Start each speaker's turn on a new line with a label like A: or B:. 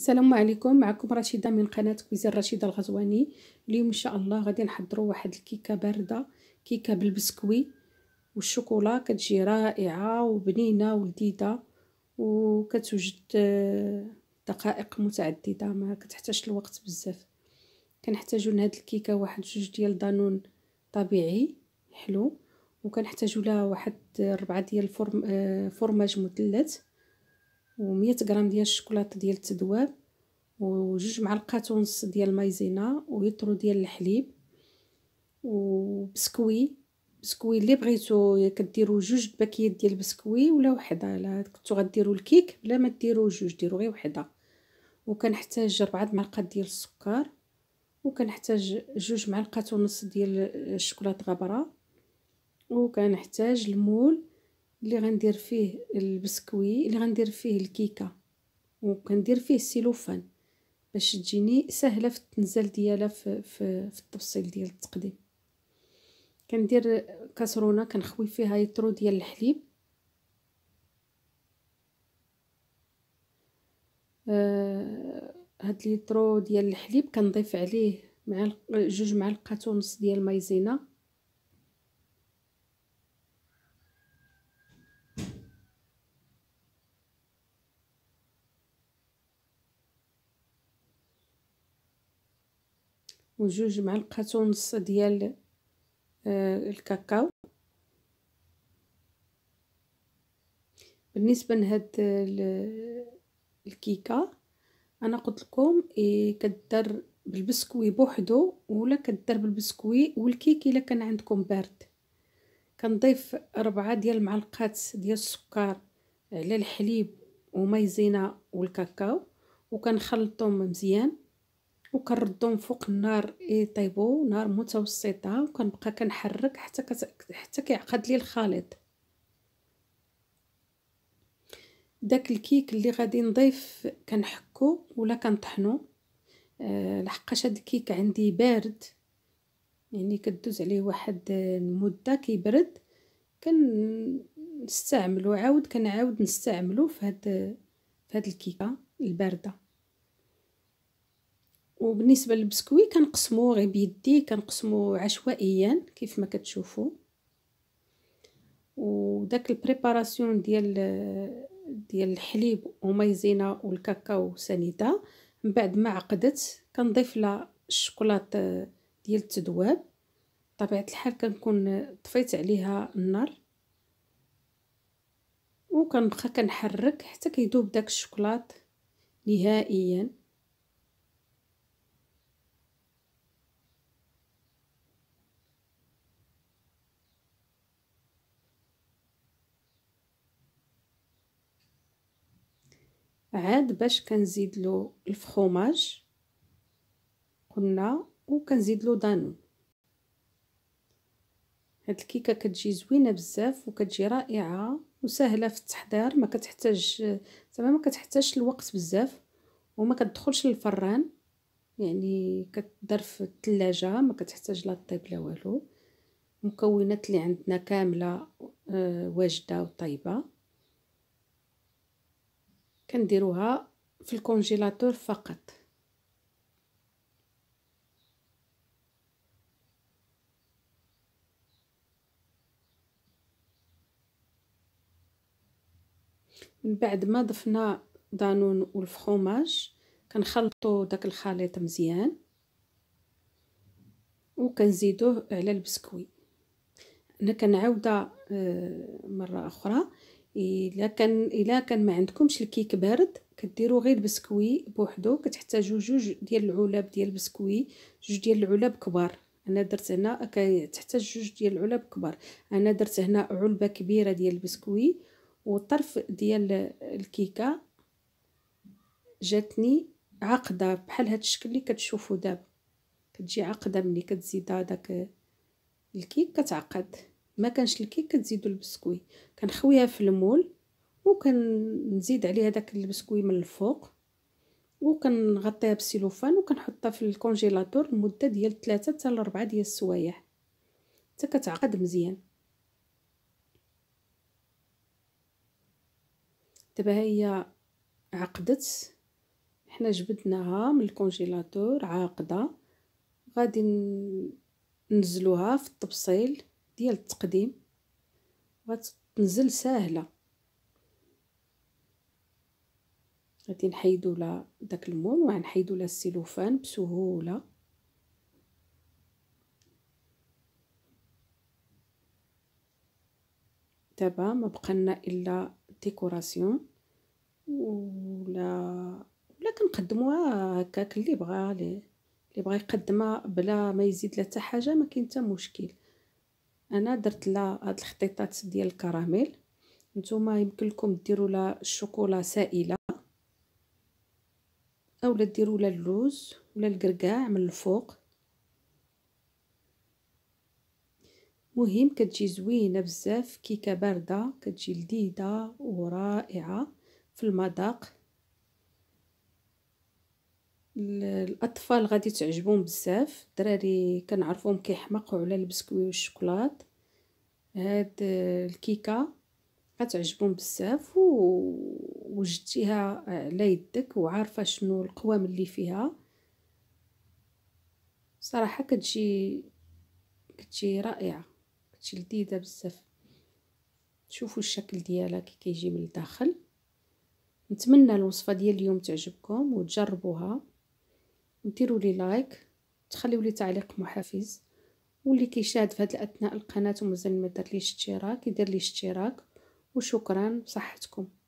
A: السلام عليكم معكم رشيده من قناه كويزين رشيده الغزواني اليوم ان شاء الله غادي نحضروا واحد الكيكه بارده كيكه بالبسكوي والشوكولا كتجي رائعه وبنينه ولذيذه وكتوجد آه، دقائق متعدده ما كتحتاجش الوقت بزاف كنحتاجو لهاد الكيكه واحد جوج ديال دانون طبيعي حلو وكنحتاجو لها واحد آه، ربعة ديال الفرم... آه، فرماج مثلث و100 غرام ديال الشكلاط ديال التذواب وجوج معلقات ونص ديال المايزينا ويترو ديال الحليب وبسكوي بسكوي اللي بغيتو كديروا جوج باكيات ديال البسكوي ولا وحده لا كنتو غديروا الكيك بلا ما ديروا جوج ديروا غير وحده وكنحتاج ربعه معلقات ديال السكر وكنحتاج جوج معلقات ونص ديال الشكلاط غبره وكنحتاج المول اللي غندير فيه البسكوي اللي غندير فيه الكيكه وكندير فيه السيلوفان باش تجيني سهله في التنزال ديالها في, في, في التفصيل ديال التقديم كندير كاسرونه كنخوي فيها يترو ديال الحليب آه هاد ليترو ديال الحليب كنضيف عليه مع جوج معلقات ونص ديال مايزينا وجوج معلقات ونص ديال آه، الكاكاو بالنسبه لهاد الكيكه انا قلت لكم كدر بالبسكوي بوحدو ولا كدر بالبسكوي والكيك الا كان عندكم بارد كنضيف ربعة ديال المعلقات ديال السكر على الحليب وماي والكاكاو وكنخلطهم مزيان وكنردهم فوق النار يطيبوا نار متوسطه وكنبقى كنحرك حتى كت... حتى كيعقد لي الخليط داك الكيك اللي غادي نضيف كنحكو ولا كنطحنو آه، لحقاش هاد الكيك عندي بارد يعني كدوز عليه واحد المده كيبرد كنستعملو عاود كنعاود نستعملو في هاد في هاد الكيكه البارده وبالنسبه للبسكوي كنقسمو غير بيدي كنقسمو عشوائيا كيف ما كتشوفوا وداك البريباراسيون ديال ديال الحليب ومايزينا والكاكاو سنيده من بعد ما عقدت كنضيف لها الشوكولاط آه، ديال التذواب طبيعه الحال كنكون طفيت عليها النار وكنبقى كنحرك حتى كيذوب داك الشوكولاط نهائيا عاد باش كنزيد له الفخوماج قلنا وكنزيد له دانون هاد الكيكه كتجي زوينه بزاف وكتجي رائعه وسهله في التحضير ما كتحتاج زعما ما كتحتاجش الوقت بزاف وما كتدخلش للفران يعني كتدار في الثلاجه ما كتحتاج لا طيب لا والو المكونات اللي عندنا كامله آه، واجده وطيبه كنديروها في الكونجيلاتور فقط من بعد ما ضفنا دانون والفخوماج كنخلطو داك الخليط مزيان وكنزيدوه على البسكوي هنا كنعاودها آه، مره اخرى الا كان الا كان ما عندكمش الكيك بارد كديروا غير البسكوي بوحدو كتحتاجوا جوج ديال العلب ديال البسكوي جوج ديال العلب كبار انا درت هنا كتحتاج جوج ديال العلب كبار انا درت هنا علبه كبيره ديال البسكوي والطرف ديال الكيكه جاتني عقده بحال هذا الشكل اللي كتشوفوا دابا كتجي عقده ملي كتزيد هذاك الكيك كتعقد ما كانش الكيك كتزيدوا البسكوي كنخويها في المول وكنزيد عليها داك البسكوي من الفوق وكنغطيها بالسيلوفان وكنحطها في الكونجيلاتور لمده ديال 3 حتى ل 4 ديال السوايع حتى كتعقد مزيان دابا هي عقدت حنا جبدناها من الكونجيلاتور عاقده غادي ننزلوها في الطبسيل ديال التقديم غتنزل ساهله غادي نحيدو لها داك المول وغنحيدو لها السيلوفان بسهوله دابا ما بقالنا الا ديكوراسيون ولا ولا كنقدموها هكاك اللي بغا اللي بغا يقدمها بلا ما يزيد لا حتى حاجه ما كاين حتى مشكل انا درت لها هاد الخطيطات ديال الكراميل نتوما يمكن لكم ديروا لها الشوكولا سائله اولا ديروا لها اللوز ولا الكركاع من الفوق مهم كتجي زوينه بزاف كيكه بارده كتجي لذيذه ورائعه في المذاق الاطفال غادي تعجبهم بزاف الدراري كنعرفهم كيحمقوا على البسكوي والشوكولات هاد الكيكه غتعجبهم بزاف وجدتيها على يدك وعارفه شنو القوام اللي فيها صراحه كتجي كتجي رائعه كتجي لذيذه بزاف شوفوا الشكل ديالها كي كيجي من الداخل نتمنى الوصفه ديال اليوم تعجبكم وتجربوها ديروا لي لايك تخليوا لي تعليق محفز واللي كيشاهد في هذه الاثناء القناه ومازال ما دار لي اشتراك يدير لي اشتراك وشكرا بصحتكم